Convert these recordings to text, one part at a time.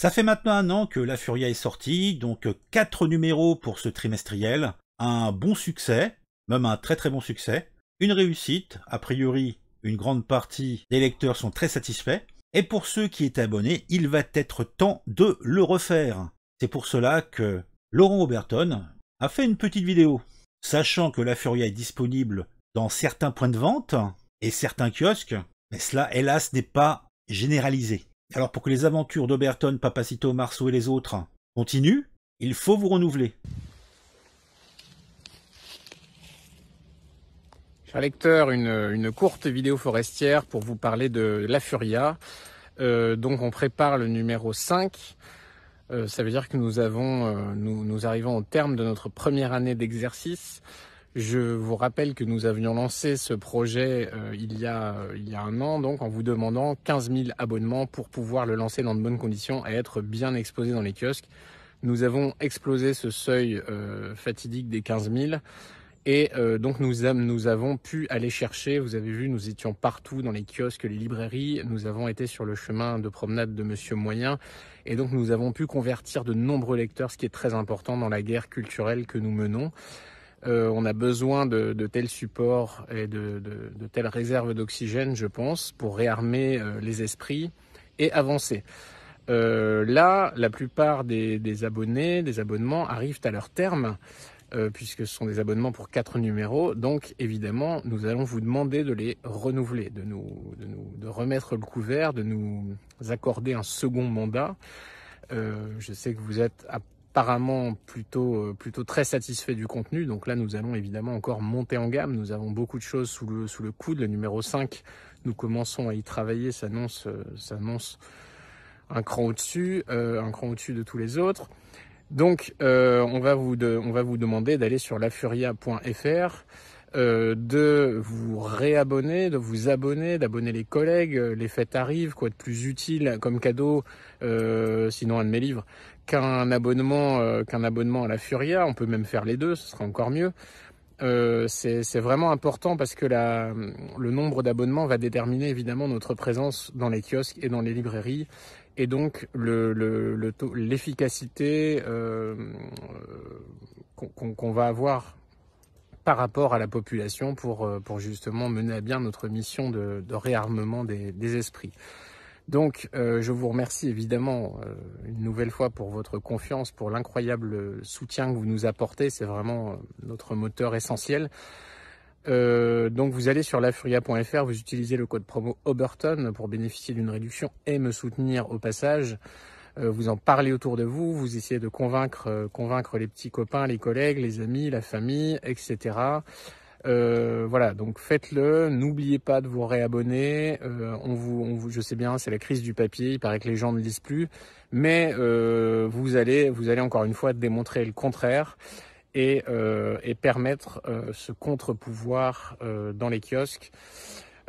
Ça fait maintenant un an que La Furia est sortie, donc 4 euh, numéros pour ce trimestriel, un bon succès, même un très très bon succès, une réussite, a priori une grande partie des lecteurs sont très satisfaits, et pour ceux qui étaient abonnés, il va être temps de le refaire. C'est pour cela que Laurent Oberton a fait une petite vidéo, sachant que La Furia est disponible dans certains points de vente et certains kiosques, mais cela hélas n'est pas généralisé. Alors pour que les aventures d'Oberton, Papacito, Marceau et les autres continuent, il faut vous renouveler. Chers lecteurs, une, courte vidéo forestière pour vous parler de la Furia. Euh, donc on prépare le numéro 5. Euh, ça veut dire que euh, nous nous, arrivons au terme de notre première année d'exercice. Je vous rappelle que nous avions lancé ce projet euh, il, y a, euh, il y a un an, donc en vous demandant 15 000 abonnements pour pouvoir le lancer dans de bonnes conditions et être bien exposé dans les kiosques. Nous avons explosé ce seuil euh, fatidique des 15 000. Et donc nous, nous avons pu aller chercher, vous avez vu, nous étions partout dans les kiosques, les librairies, nous avons été sur le chemin de promenade de Monsieur Moyen, et donc nous avons pu convertir de nombreux lecteurs, ce qui est très important dans la guerre culturelle que nous menons. Euh, on a besoin de, tels supports et de, telles réserves d'oxygène, je pense, pour réarmer euh, les esprits et avancer. Euh, là, la plupart des, abonnés, des abonnements arrivent à leur terme, puisque ce sont des abonnements pour quatre numéros. Donc, évidemment, nous allons vous demander de les renouveler, de nous, de remettre le couvert, de nous accorder un second mandat. je sais que vous êtes à apparemment plutôt, euh, plutôt très satisfait du contenu. Donc là, nous allons évidemment encore monter en gamme. Nous avons beaucoup de choses sous le, sous le coude. Le numéro 5, nous commençons à y travailler, s'annonce euh, annonce un cran au-dessus, euh, un cran au-dessus de tous les autres. Donc, on, va vous on va vous demander d'aller sur lafuria.fr euh, de vous réabonner, de vous abonner, d'abonner les collègues. Euh, les fêtes arrivent, quoi de plus utile comme cadeau, euh, sinon un de mes livres, qu'un abonnement, qu'un abonnement à la Furia. On peut même faire les deux, ce serait encore mieux. c'est vraiment important parce que le nombre d'abonnements va déterminer évidemment notre présence dans les kiosques et dans les librairies et donc l'efficacité qu'on va avoir rapport à la population pour, euh, pour justement mener à bien notre mission de, réarmement des, esprits. Donc euh, je vous remercie évidemment euh, une nouvelle fois pour votre confiance, pour l'incroyable soutien que vous nous apportez, c'est vraiment notre moteur essentiel. donc vous allez sur lafuria.fr, vous utilisez le code promo Oberton pour bénéficier d'une réduction et me soutenir au passage. Euh, vous en parlez autour de vous, vous essayez de convaincre, euh, convaincre les petits copains, les collègues, les amis, la famille, etc. Euh, voilà, donc faites-le. N'oubliez pas de vous réabonner. Euh, on, vous, on je sais bien, c'est la crise du papier. Il paraît que les gens ne lisent plus, mais vous allez, vous allez encore une fois démontrer le contraire et, et permettre ce contre-pouvoir dans les kiosques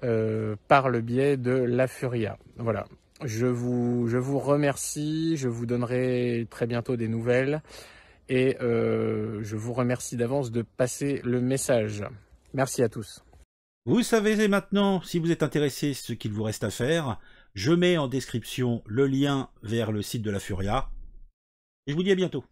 par le biais de la Furia. Voilà. Je vous, je vous remercie, je vous donnerai très bientôt des nouvelles et euh, je vous remercie d'avance de passer le message. Merci à tous. Vous savez maintenant, si vous êtes intéressé, ce qu'il vous reste à faire. Je mets en description le lien vers le site de la Furia. Et je vous dis à bientôt.